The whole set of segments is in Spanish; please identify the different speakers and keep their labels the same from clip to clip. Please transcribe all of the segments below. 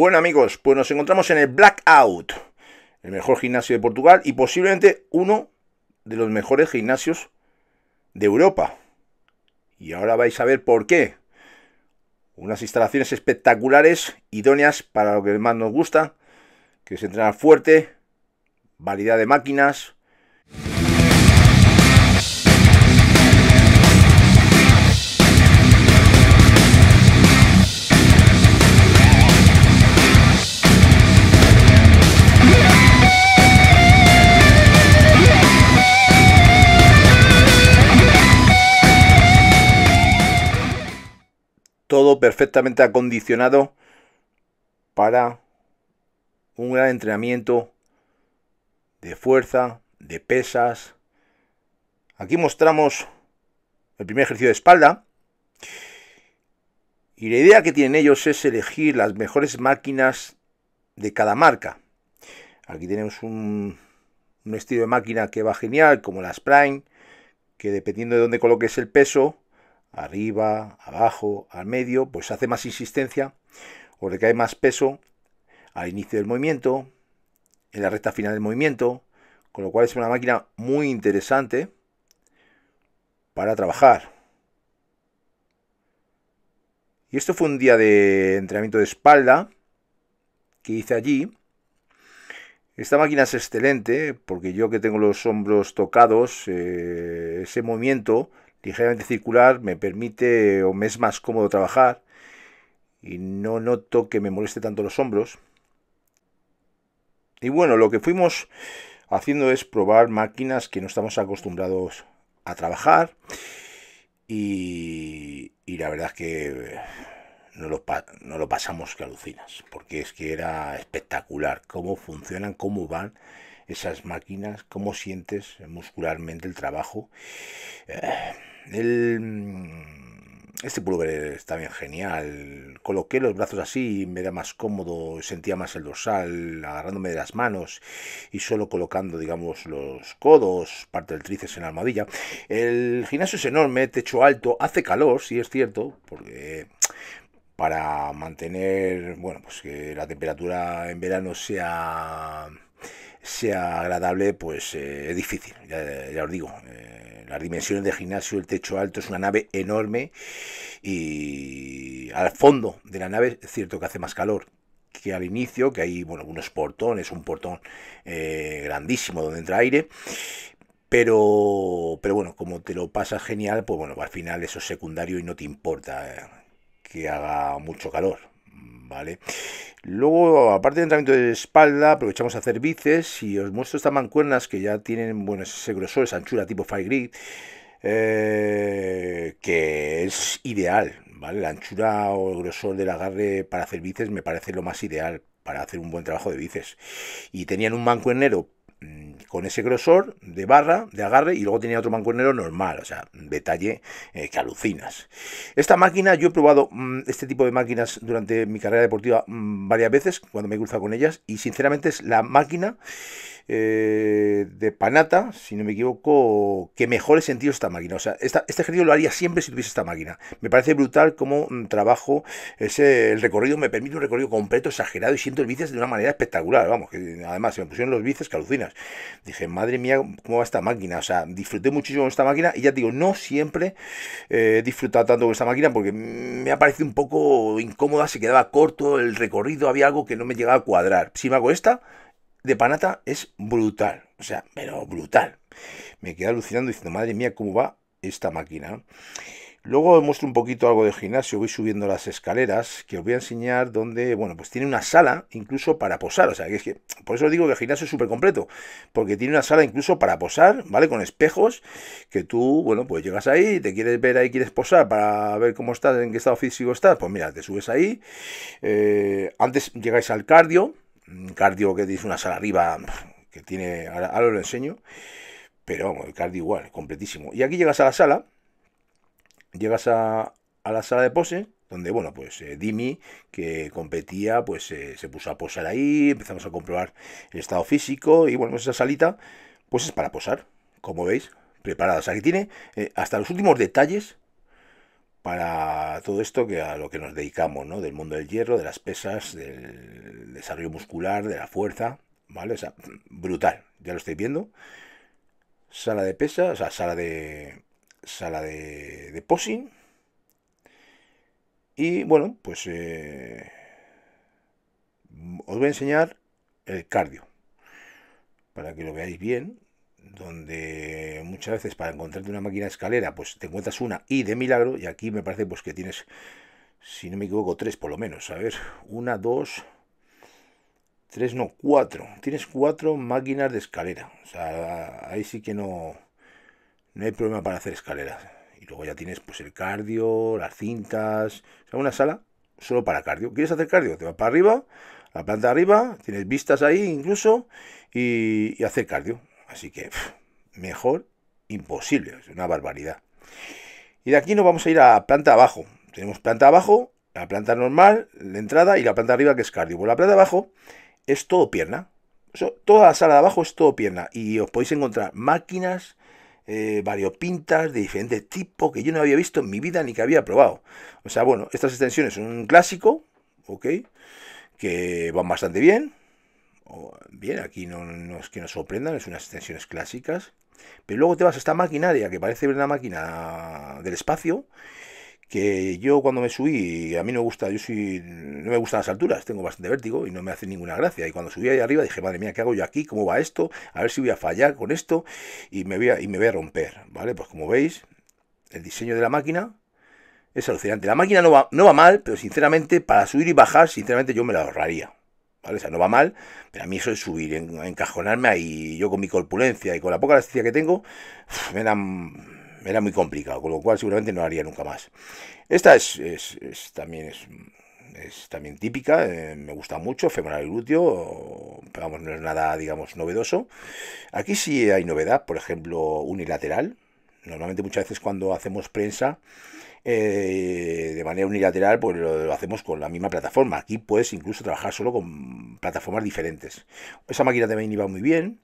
Speaker 1: Bueno amigos, pues nos encontramos en el Blackout, el mejor gimnasio de Portugal y posiblemente uno de los mejores gimnasios de Europa. Y ahora vais a ver por qué. Unas instalaciones espectaculares, idóneas para lo que más nos gusta, que es entrenar fuerte, variedad de máquinas, todo perfectamente acondicionado para un gran entrenamiento de fuerza, de pesas. Aquí mostramos el primer ejercicio de espalda. Y la idea que tienen ellos es elegir las mejores máquinas de cada marca. Aquí tenemos un, estilo de máquina que va genial, como las Prime, que dependiendo de dónde coloques el peso, arriba, abajo, al medio, pues hace más insistencia o recae más peso al inicio del movimiento, en la recta final del movimiento, con lo cual es una máquina muy interesante para trabajar. Y esto fue un día de entrenamiento de espalda que hice allí. Esta máquina es excelente porque yo que tengo los hombros tocados, eh, ese movimiento ligeramente circular, me permite o me es más cómodo trabajar y no noto que me moleste tanto los hombros. Y bueno, lo que fuimos haciendo es probar máquinas que no estamos acostumbrados a trabajar y, la verdad es que no lo, pasamos que alucinas, porque es que era espectacular cómo funcionan, cómo van esas máquinas, cómo sientes muscularmente el trabajo. Eh, el, mm, este pulver está bien genial. Coloqué los brazos así, me da más cómodo, sentía más el dorsal, agarrándome de las manos y solo colocando, digamos, los codos, parte del tríceps en la almohadilla. El gimnasio es enorme, techo alto, hace calor, sí es cierto, porque para mantener, bueno, pues que la temperatura en verano sea sea agradable, pues eh, es difícil, ya, os digo. Eh, las dimensiones del gimnasio, el techo alto, es una nave enorme y al fondo de la nave es cierto que hace más calor que al inicio, que hay bueno, unos portones, un portón eh, grandísimo donde entra aire, pero, pero bueno, como te lo pasas genial, pues bueno, al final eso es secundario y no te importa que haga mucho calor. ¿vale? Luego, aparte del entrenamiento de espalda, aprovechamos a hacer bíceps y os muestro estas mancuernas que ya tienen, bueno, ese grosor, esa anchura tipo Fire Grid, eh, que es ideal, ¿vale? La anchura o el grosor del agarre para hacer bíceps me parece lo más ideal para hacer un buen trabajo de bíceps. Y tenían un mancuernero con ese grosor de barra, de agarre, y luego tenía otro mancuernero normal, o sea, detalle eh, que alucinas. Esta máquina, yo he probado mm, este tipo de máquinas durante mi carrera deportiva mm, varias veces, cuando me he cruzado con ellas, y sinceramente es la máquina eh, de Panata, si no me equivoco, que he sentido esta máquina. O sea, este ejercicio lo haría siempre si tuviese esta máquina. Me parece brutal cómo mm, trabajo ese, el recorrido, me permite un recorrido completo, exagerado y siento el vices de una manera espectacular. Vamos, que además se me pusieron los vices, que Dije, madre mía, cómo va esta máquina. O sea, disfruté muchísimo con esta máquina y ya te digo, no siempre eh, he disfrutado tanto con esta máquina porque me ha parecido un poco incómoda, se quedaba corto el recorrido, había algo que no me llegaba a cuadrar. Si me hago esta, de Panata es brutal, o sea, pero brutal. Me quedé alucinando diciendo, madre mía, cómo va esta máquina. Luego muestro un poquito algo de gimnasio, voy subiendo las escaleras, que os voy a enseñar donde, bueno, pues tiene una sala incluso para posar, o sea, que es que, por eso os digo que el gimnasio es súper completo, porque tiene una sala incluso para posar, ¿vale? Con espejos, que tú, bueno, pues llegas ahí, te quieres ver ahí, quieres posar para ver cómo estás, en qué estado físico estás, pues mira, te subes ahí, eh, antes llegáis al cardio, cardio que dice una sala arriba, que tiene, ahora, lo enseño, pero vamos, el cardio igual, completísimo. Y aquí llegas a la sala, llegas a, la sala de pose, donde, bueno, pues eh, Dimi, que competía, pues eh, se puso a posar ahí, empezamos a comprobar el estado físico, y bueno, pues, esa salita, pues es para posar, como veis, preparada. O que tiene eh, hasta los últimos detalles para todo esto que a lo que nos dedicamos, ¿no? Del mundo del hierro, de las pesas, del desarrollo muscular, de la fuerza, ¿vale? O sea, brutal, ya lo estáis viendo. Sala de pesas, o sea, sala de sala de, posing. Y bueno, pues eh, os voy a enseñar el cardio para que lo veáis bien, donde muchas veces para encontrarte una máquina de escalera, pues te encuentras una y de milagro, y aquí me parece pues que tienes, si no me equivoco, tres por lo menos. A ver, una, dos, tres, no, cuatro. Tienes cuatro máquinas de escalera. O sea, ahí sí que no, no hay problema para hacer escaleras. Y luego ya tienes pues el cardio, las cintas, o sea, una sala solo para cardio. ¿Quieres hacer cardio? Te vas para arriba, la planta arriba, tienes vistas ahí incluso, y, y hacer cardio Así que mejor imposible, es una barbaridad. Y de aquí nos vamos a ir a planta abajo. Tenemos planta abajo, la planta normal, la entrada y la planta arriba que es cardio. Pues la planta abajo es todo pierna. toda la sala de abajo es todo pierna y os podéis encontrar máquinas eh, variopintas de diferentes tipos que yo no había visto en mi vida ni que había probado. O sea, bueno, estas extensiones son un clásico, ¿ok? Que van bastante bien. Oh, bien, aquí no, es que nos sorprendan, es unas extensiones clásicas. Pero luego te vas a esta maquinaria que parece una máquina del espacio, que yo cuando me subí, a mí no me gusta, yo no me gustan las alturas, tengo bastante vértigo y no me hace ninguna gracia. Y cuando subí ahí arriba dije, madre mía, ¿qué hago yo aquí? ¿Cómo va esto? A ver si voy a fallar con esto y me voy a, y me voy a romper, ¿vale? Pues como veis, el diseño de la máquina es alucinante. La máquina no va, no va mal, pero sinceramente, para subir y bajar, sinceramente yo me la ahorraría. O sea, no va mal, pero a mí eso es subir, encajonarme ahí, yo con mi corpulencia y con la poca elasticidad que tengo, me era, muy complicado, con lo cual seguramente no haría nunca más. Esta es, también es también típica, eh, me gusta mucho, femoral y glúteo, no es nada, digamos, novedoso. Aquí sí hay novedad, por ejemplo, unilateral. Normalmente muchas veces cuando hacemos prensa eh, de manera unilateral, pues lo, hacemos con la misma plataforma. Aquí puedes incluso trabajar solo con plataformas diferentes. Esa máquina también iba muy bien.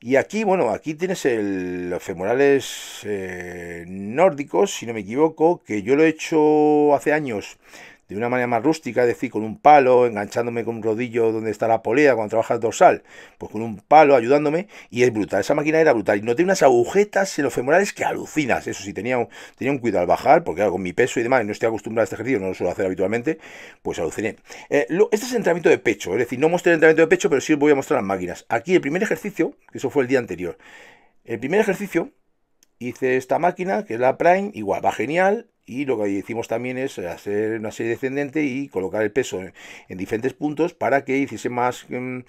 Speaker 1: Y aquí, bueno, aquí tienes el, los femorales eh, nórdicos, si no me equivoco, que yo lo he hecho hace años de una manera más rústica, es decir, con un palo, enganchándome con un rodillo donde está la polea cuando trabajas dorsal, pues con un palo ayudándome, y es brutal, esa máquina era brutal, y no noté unas agujetas en los femorales que alucinas, eso sí, tenía un, cuidado al bajar, porque con mi peso y demás, y no estoy acostumbrado a este ejercicio, no lo suelo hacer habitualmente, pues aluciné. Eh, este es el entrenamiento de pecho, es decir, no mostré el entrenamiento de pecho, pero sí os voy a mostrar las máquinas. Aquí el primer ejercicio, que eso fue el día anterior, el primer ejercicio, hice esta máquina, que es la Prime, igual va genial, y lo que hicimos también es hacer una serie descendente y colocar el peso en, diferentes puntos para que hiciese más mm,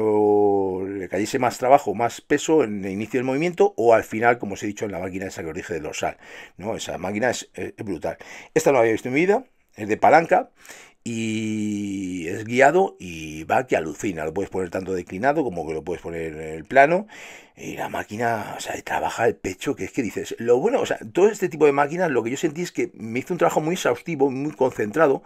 Speaker 1: o le cayese más trabajo, más peso en el inicio del movimiento o al final, como os he dicho, en la máquina esa que os dije del dorsal. ¿no? Esa máquina es, brutal. Esta no la había visto en mi vida, es de palanca y es guiado y va que alucina. Lo puedes poner tanto declinado como que lo puedes poner en el plano. Y la máquina, o sea, trabaja el pecho, que es que dices, lo bueno, o sea, todo este tipo de máquinas, lo que yo sentí es que me hizo un trabajo muy exhaustivo, muy concentrado,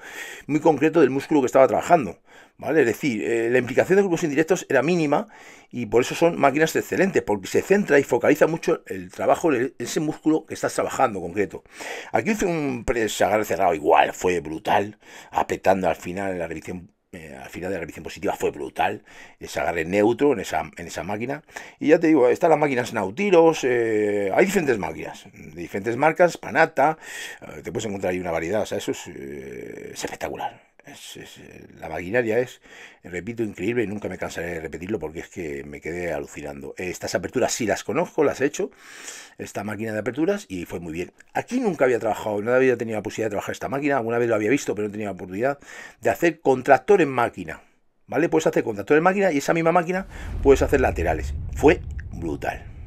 Speaker 1: muy concreto del músculo que estaba trabajando, ¿vale? Es decir, eh, la implicación de grupos indirectos era mínima y por eso son máquinas excelentes, porque se centra y focaliza mucho el trabajo, en ese músculo que estás trabajando concreto. Aquí hice un press cerrado igual, fue brutal, apretando al final en la revisión, eh, al final de la revisión positiva fue brutal, ese agarre neutro en esa, en esa máquina. Y ya te digo, están las máquinas Nautiros, eh, hay diferentes máquinas, de diferentes marcas, Panata, eh, te puedes encontrar ahí una variedad, o sea, eso es espectacular. Eh, la maquinaria es, repito, increíble y nunca me cansaré de repetirlo porque es que me quedé alucinando. Eh, estas aperturas sí las conozco, las he hecho, esta máquina de aperturas y fue muy bien. Aquí nunca había trabajado, no había tenido la posibilidad de trabajar esta máquina, alguna vez lo había visto, pero no tenía la oportunidad de hacer contractor en máquina. ¿Vale? Puedes hacer contractor en máquina y esa misma máquina puedes hacer laterales. Fue brutal.